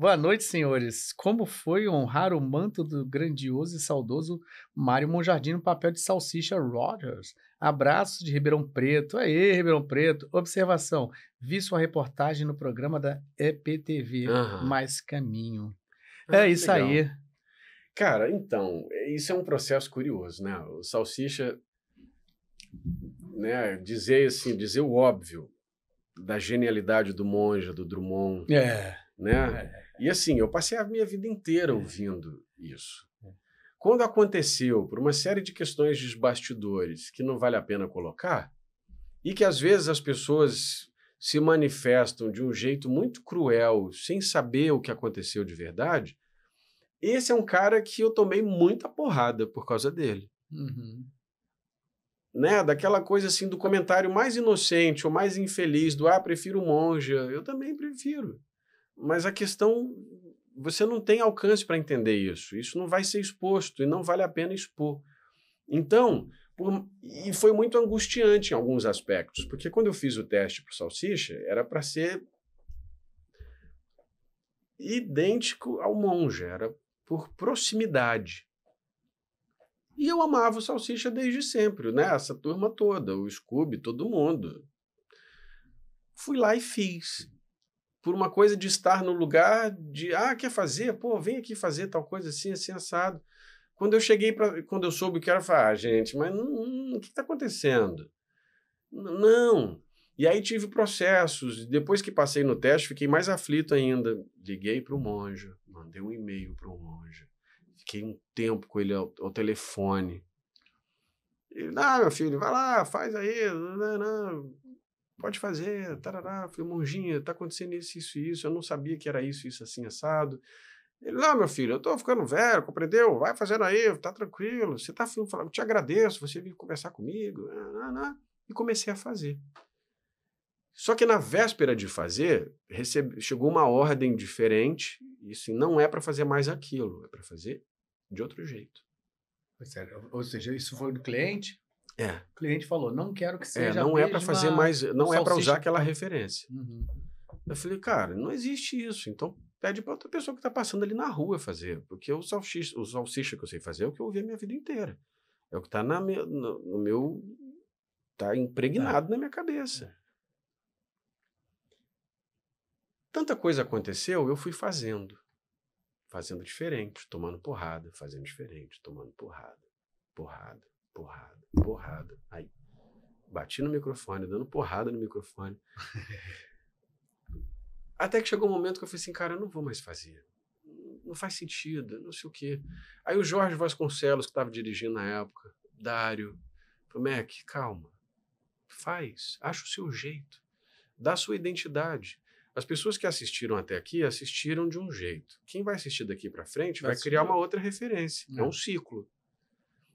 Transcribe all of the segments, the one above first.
Boa noite, senhores. Como foi honrar o manto do grandioso e saudoso Mário Monjardim no papel de Salsicha Rogers? Abraços de Ribeirão Preto. Aê, Ribeirão Preto. Observação: vi sua reportagem no programa da EPTV Mais Caminho. Ah, é isso legal. aí. Cara, então, isso é um processo curioso, né? O Salsicha, né, dizer assim, dizer o óbvio da genialidade do Monja, do Drummond. É né? E assim, eu passei a minha vida inteira é. ouvindo isso. É. Quando aconteceu, por uma série de questões de bastidores que não vale a pena colocar, e que às vezes as pessoas se manifestam de um jeito muito cruel, sem saber o que aconteceu de verdade, esse é um cara que eu tomei muita porrada por causa dele. Uhum. Né? Daquela coisa assim do comentário mais inocente ou mais infeliz do ah, prefiro monja. Eu também prefiro. Mas a questão, você não tem alcance para entender isso. Isso não vai ser exposto e não vale a pena expor. Então, por, e foi muito angustiante em alguns aspectos, porque quando eu fiz o teste para o Salsicha, era para ser idêntico ao monge, era por proximidade. E eu amava o Salsicha desde sempre, né? Essa turma toda, o Scooby, todo mundo. Fui lá e fiz por uma coisa de estar no lugar de, ah, quer fazer? Pô, vem aqui fazer tal coisa assim, assim, assado. Quando eu cheguei, para quando eu soube que era, falar ah, gente, mas não, não, o que está acontecendo? Não. E aí tive processos. Depois que passei no teste, fiquei mais aflito ainda. Liguei para o monge, mandei um e-mail para o monge. Fiquei um tempo com ele ao, ao telefone. Ele, ah, meu filho, vai lá, faz aí. Não, não pode fazer, tarará, falei, monjinha, tá acontecendo isso, isso e isso, eu não sabia que era isso, isso, assim, assado. Ele, não, meu filho, eu tô ficando velho, compreendeu? Vai fazendo aí, tá tranquilo, você tá afim, eu te agradeço, você vir conversar comigo, né, né, né", e comecei a fazer. Só que na véspera de fazer, recebe, chegou uma ordem diferente, e assim, não é para fazer mais aquilo, é para fazer de outro jeito. Ou seja, isso foi do cliente? É. O cliente falou, não quero que é, seja. É, não é para fazer mais, não é para usar aquela referência. Uhum. Eu falei, cara, não existe isso. Então pede para outra pessoa que está passando ali na rua fazer, porque o salsicha, o salsicha que eu sei fazer é o que eu ouvi a minha vida inteira. É o que está na meu, no, meu tá impregnado tá. na minha cabeça. É. Tanta coisa aconteceu, eu fui fazendo. Fazendo diferente, tomando porrada, fazendo diferente, tomando porrada, porrada, porrada, porrada. Aí, bati no microfone, dando porrada no microfone. Até que chegou um momento que eu falei assim, cara, eu não vou mais fazer. Não faz sentido, não sei o quê. Aí o Jorge Vasconcelos, que estava dirigindo na época, Dário, falou, Mac, calma, faz, acha o seu jeito, dá a sua identidade. As pessoas que assistiram até aqui assistiram de um jeito. Quem vai assistir daqui para frente vai, vai criar uma outra referência. É. é um ciclo.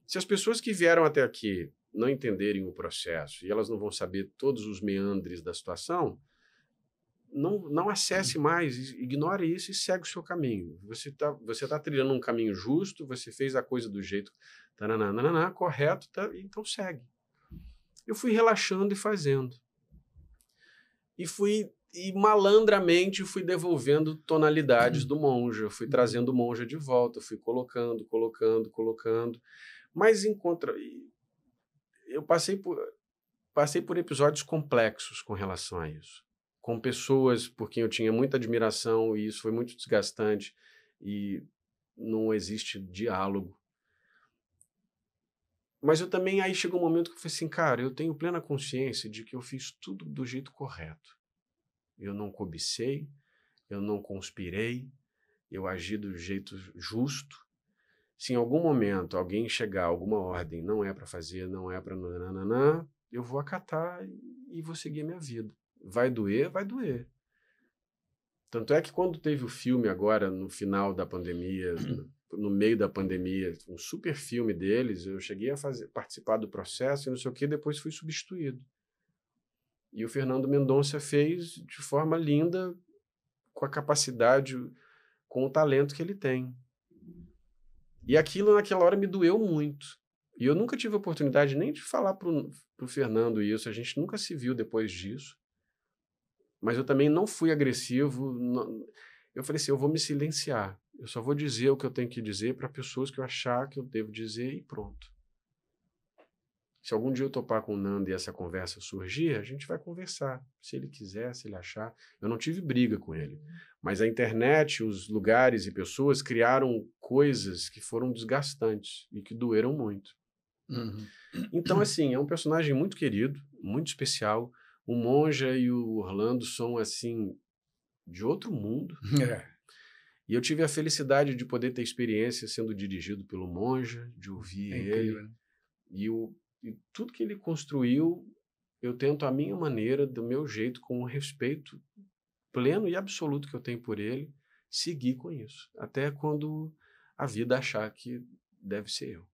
Se as pessoas que vieram até aqui não entenderem o processo e elas não vão saber todos os meandres da situação, não, não acesse mais, ignore isso e segue o seu caminho. Você está você tá trilhando um caminho justo, você fez a coisa do jeito tananá, correto, tá, então segue. Eu fui relaxando e fazendo. E fui e malandramente fui devolvendo tonalidades do monge, eu fui trazendo o monge de volta, fui colocando, colocando, colocando. Mas encontra. Eu passei por, passei por episódios complexos com relação a isso. Com pessoas por quem eu tinha muita admiração e isso foi muito desgastante e não existe diálogo. Mas eu também, aí chegou um momento que eu falei assim, cara, eu tenho plena consciência de que eu fiz tudo do jeito correto. Eu não cobicei, eu não conspirei, eu agi do jeito justo, se em algum momento alguém chegar alguma ordem, não é para fazer, não é para nananana eu vou acatar e vou seguir a minha vida. Vai doer, vai doer. Tanto é que quando teve o filme agora no final da pandemia, no meio da pandemia, um super filme deles, eu cheguei a fazer, participar do processo e não sei o que, depois fui substituído. E o Fernando Mendonça fez de forma linda, com a capacidade, com o talento que ele tem. E aquilo naquela hora me doeu muito. E eu nunca tive oportunidade nem de falar pro, pro Fernando isso, a gente nunca se viu depois disso. Mas eu também não fui agressivo. Não... Eu falei assim: eu vou me silenciar. Eu só vou dizer o que eu tenho que dizer para pessoas que eu achar que eu devo dizer e pronto. Se algum dia eu topar com o Nando e essa conversa surgir, a gente vai conversar. Se ele quiser, se ele achar. Eu não tive briga com ele. Uhum. Mas a internet, os lugares e pessoas criaram coisas que foram desgastantes e que doeram muito. Uhum. Então, assim, é um personagem muito querido, muito especial. O Monja e o Orlando são, assim, de outro mundo. É. E eu tive a felicidade de poder ter experiência sendo dirigido pelo Monja, de ouvir é ele. Né? E o tudo que ele construiu, eu tento a minha maneira, do meu jeito, com o respeito pleno e absoluto que eu tenho por ele, seguir com isso. Até quando a vida achar que deve ser eu.